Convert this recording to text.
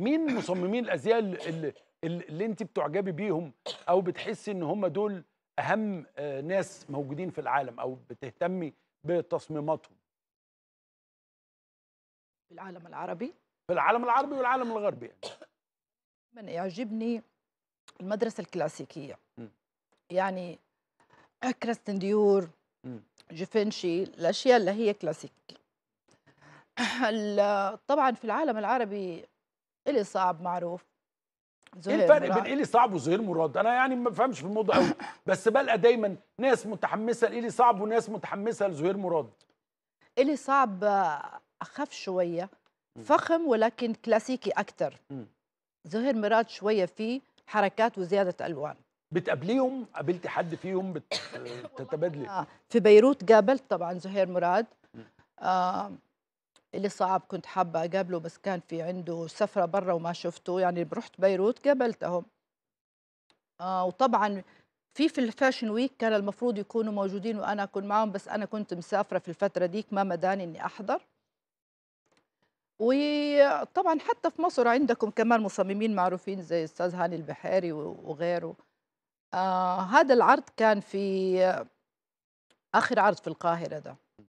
مين مصممين الازياء اللي, اللي انت بتعجبي بيهم او بتحسي ان هم دول اهم آه، ناس موجودين في العالم او بتهتمي بتصميماتهم في العالم العربي في العالم العربي والعالم الغربي يعني. من يعجبني المدرسة الكلاسيكية م. يعني كريستن ديور جيفنشي الأشياء اللي هي كلاسيك طبعا في العالم العربي إلي صعب معروف ايه الفرق مراد. بين إلي صعب وزهير مراد انا يعني ما بفهمش في الموضوع قوي بس بلقى دايما ناس متحمسه لإلي صعب وناس متحمسه لزهير مراد إلي صعب اخف شويه فخم ولكن كلاسيكي اكثر زهير مراد شويه فيه حركات وزياده الوان بتقابليهم قابلتي حد فيهم بتتبادلي آه، في بيروت قابلت طبعا زهير مراد آه اللي صعب كنت حابة أقابله بس كان في عنده سفرة برا وما شفته يعني رحت بيروت قابلتهم آه وطبعا في في الفاشن ويك كان المفروض يكونوا موجودين وأنا أكون معهم بس أنا كنت مسافرة في الفترة ديك ما مداني إني أحضر وطبعا حتى في مصر عندكم كمان مصممين معروفين زي الأستاذ هاني البحيري وغيره آه هذا العرض كان في آخر عرض في القاهرة ده